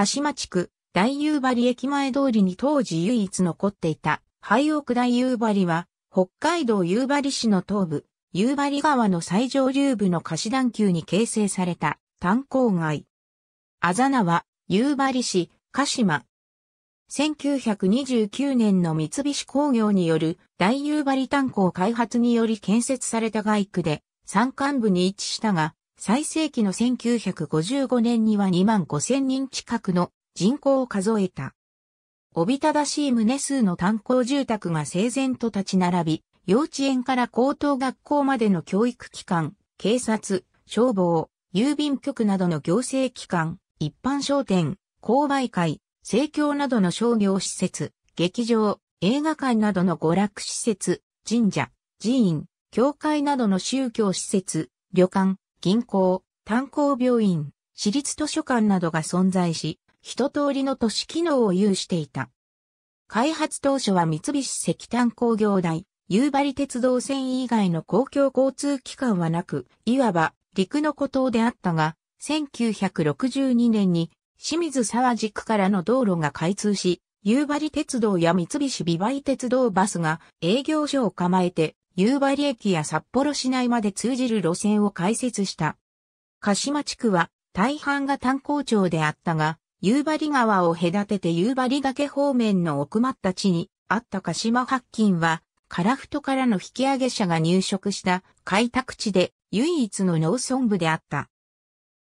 鹿島地区、大夕張駅前通りに当時唯一残っていた、廃屋大夕張は、北海道夕張市の東部、夕張川の最上流部の貸し段丘に形成された炭鉱街。あざなは、夕張市、鹿島。1929年の三菱工業による大夕張炭鉱開発により建設された街区で、山間部に位置したが、最盛期の1955年には2万5千人近くの人口を数えた。おびただしい棟数の炭鉱住宅が整然と立ち並び、幼稚園から高等学校までの教育機関、警察、消防、郵便局などの行政機関、一般商店、購買会、政教などの商業施設、劇場、映画館などの娯楽施設、神社、寺院、教会などの宗教施設、旅館、銀行、炭鉱病院、私立図書館などが存在し、一通りの都市機能を有していた。開発当初は三菱石炭工業大、夕張鉄道線以外の公共交通機関はなく、いわば陸の孤島であったが、1962年に清水沢地区からの道路が開通し、夕張鉄道や三菱美梅鉄道バスが営業所を構えて夕張駅や札幌市内まで通じる路線を開設した。鹿島地区は大半が炭鉱町であったが、夕張川を隔てて夕張岳方面の奥まった地にあった鹿島発近は、カラフトからの引き上げ者が入植した開拓地で唯一の農村部であった。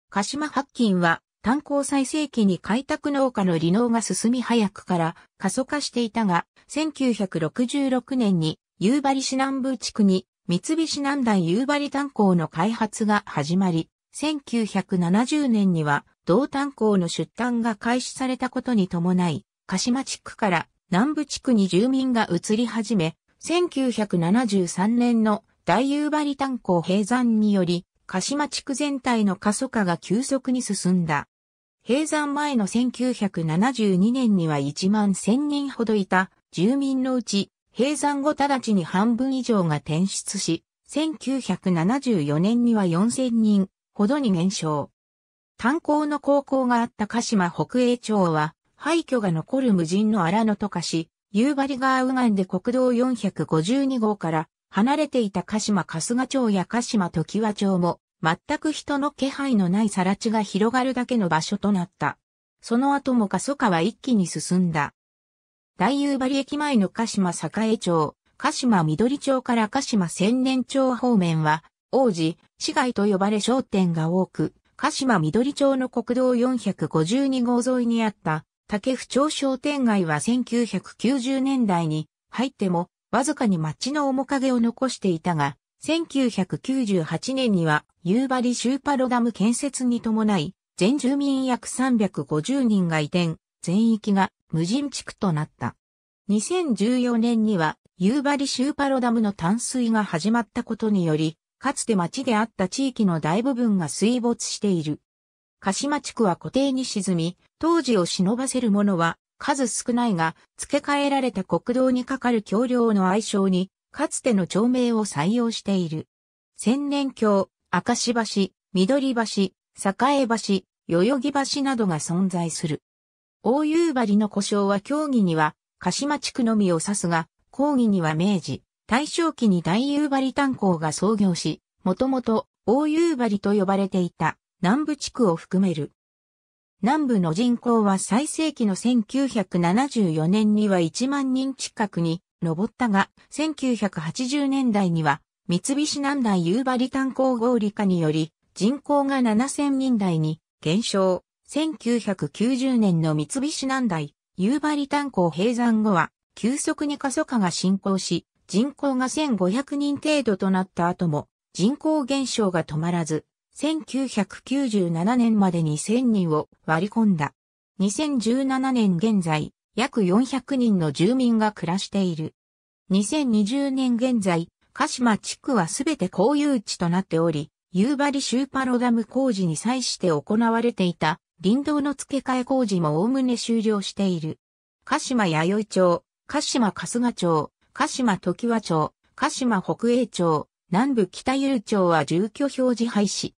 鹿島発近は炭鉱最盛期に開拓農家の離農が進み早くから過疎化していたが、1966年に夕張市南部地区に三菱南大夕張炭鉱の開発が始まり、1970年には同炭鉱の出炭が開始されたことに伴い、鹿島地区から南部地区に住民が移り始め、1973年の大夕張炭鉱閉山により、鹿島地区全体の過疎化が急速に進んだ。閉山前の1972年には1万1000人ほどいた住民のうち閉山後直ちに半分以上が転出し、1974年には4000人ほどに減少。炭鉱の高校があった鹿島北栄町は、廃墟が残る無人の荒野と化し、夕張川右岸で国道452号から離れていた鹿島春日町や鹿島時和町も、全く人の気配のない更地が広がるだけの場所となった。その後も過疎化は一気に進んだ。大夕張駅前の鹿島栄町、鹿島緑町から鹿島千年町方面は、王子、市街と呼ばれ商店が多く、鹿島緑町の国道452号沿いにあった、竹府町商店街は1990年代に入っても、わずかに街の面影を残していたが、1998年には夕張シューパロダム建設に伴い、全住民約350人が移転、全域が無人地区となった。2014年には夕張シューパロダムの淡水が始まったことにより、かつて町であった地域の大部分が水没している。鹿島地区は固定に沈み、当時を忍ばせるものは数少ないが、付け替えられた国道にかかる橋梁の愛称に、かつての町名を採用している。千年橋、明石橋、緑橋、栄橋、代々木橋などが存在する。大夕張の故障は競技には鹿島地区のみを指すが、講義には明治、大正期に大夕張炭鉱が創業し、もともと大夕張と呼ばれていた南部地区を含める。南部の人口は最盛期の1974年には1万人近くに上ったが、1980年代には三菱南大夕張炭鉱合理化により人口が7000人台に減少。1990年の三菱南大、夕張炭鉱閉山後は、急速に過疎化が進行し、人口が1500人程度となった後も、人口減少が止まらず、1997年までに1000人を割り込んだ。2017年現在、約400人の住民が暮らしている。2020年現在、鹿島地区はすべて公有地となっており、夕張シューパロダム工事に際して行われていた林道の付け替え工事も概ね終了している。鹿島弥生町、鹿島春日町、鹿島時和町、鹿島北栄町、南部北る町は住居表示廃止。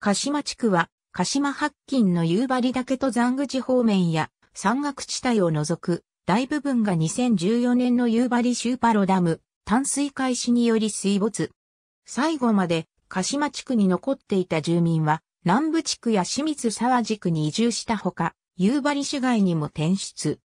鹿島地区は、鹿島発近の夕張岳登山口方面や山岳地帯を除く大部分が2014年の夕張シューパロダム、淡水開始により水没。最後まで鹿島地区に残っていた住民は南部地区や清水沢地区に移住したほか、夕張市街にも転出。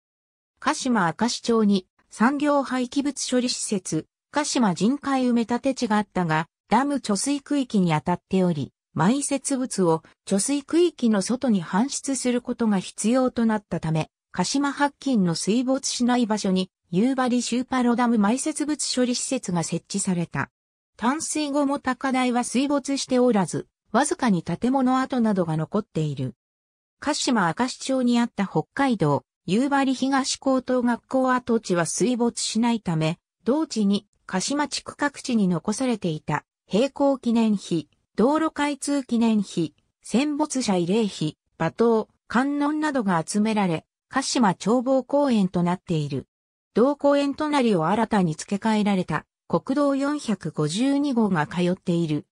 鹿島明石町に産業廃棄物処理施設、鹿島人海埋め立て地があったが、ダム貯水区域に当たっており、埋設物を貯水区域の外に搬出することが必要となったため、鹿島発近の水没しない場所に、夕張シューパロダム埋設物処理施設が設置された。淡水後も高台は水没しておらず、わずかに建物跡などが残っている。鹿島明石町にあった北海道、夕張東高等学校跡地は水没しないため、同地に鹿島地区各地に残されていた、平行記念碑、道路開通記念碑、戦没者慰霊碑、馬頭、観音などが集められ、鹿島眺望公園となっている。同公園隣を新たに付け替えられた国道452号が通っている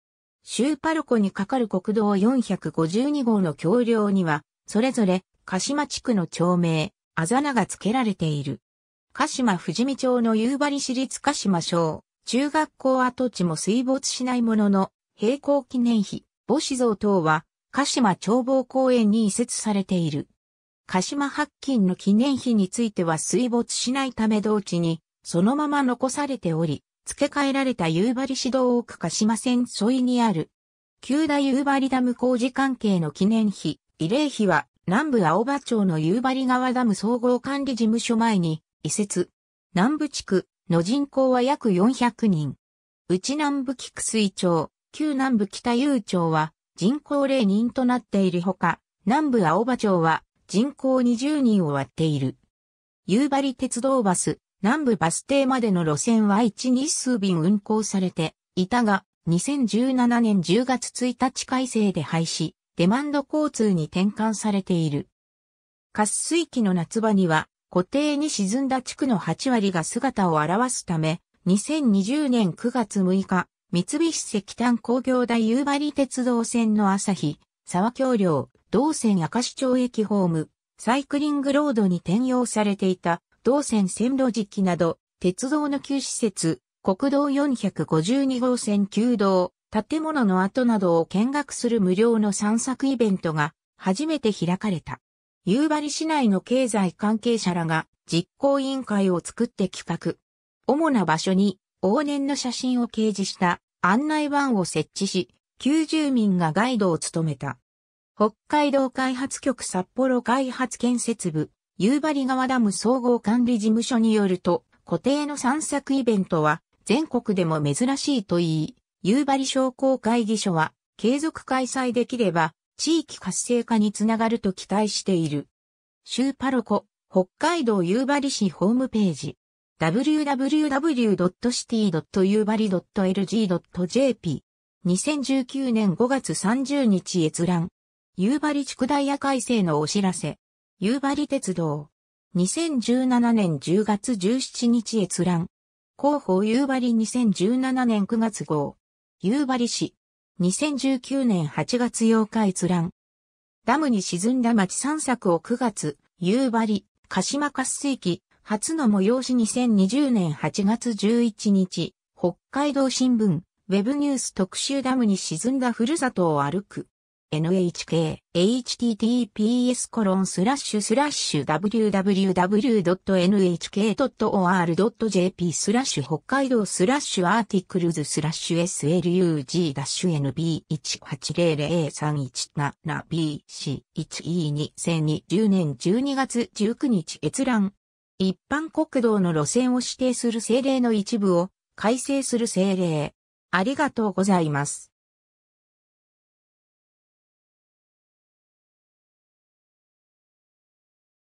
シューパルコに架かる国道452号の橋梁には、それぞれ鹿島地区の町名、あざなが付けられている。鹿島富士見町の夕張市立鹿島小、中学校跡地も水没しないものの、平行記念碑、母子像等は、鹿島眺望公園に移設されている。鹿島発金の記念碑については水没しないため同地に、そのまま残されており、付け替えられた夕張市道奥鹿島線沿いにある、旧大夕張ダム工事関係の記念碑、慰霊碑は、南部青葉町の夕張川ダム総合管理事務所前に、移設。南部地区の人口は約400人。内南部菊水町、旧南部北雄町は人口0人となっているほか、南部青葉町は人口20人を割っている。夕張鉄道バス、南部バス停までの路線は1日数便運行されていたが、2017年10月1日改正で廃止、デマンド交通に転換されている。滑水期の夏場には、固定に沈んだ地区の8割が姿を現すため、2020年9月6日、三菱石炭工業大夕張鉄道線の朝日、沢橋梁、道線明石町駅ホーム、サイクリングロードに転用されていた銅線線路実機など、鉄道の旧施設、国道452号線旧道、建物の跡などを見学する無料の散策イベントが初めて開かれた。夕張市内の経済関係者らが実行委員会を作って企画。主な場所に往年の写真を掲示した案内板を設置し、旧住民がガイドを務めた。北海道開発局札幌開発建設部夕張川ダム総合管理事務所によると、固定の散策イベントは全国でも珍しいといい、夕張商工会議所は継続開催できれば地域活性化につながると期待している。シューパロコ、北海道夕張市ホームページ。www.city.yubari.lg.jp 2019年5月30日閲覧。夕張地区ダイヤ改正のお知らせ。夕張鉄道。2017年10月17日閲覧。広報夕張2017年9月号。夕張市。2019年8月8日閲覧。ダムに沈んだ町散策を9月、夕張、鹿島活水期、初の催し2020年8月11日、北海道新聞、ウェブニュース特集ダムに沈んだふるさとを歩く。nhk https コロンスラッシュスラッシュ www.nhk.or.jp スラッシュ北海道スラッシュアーティクルズスラッシュ slug-nb1800317bc1e2020 年12月19日閲覧一般国道の路線を指定する政令の一部を改正する政令ありがとうございます。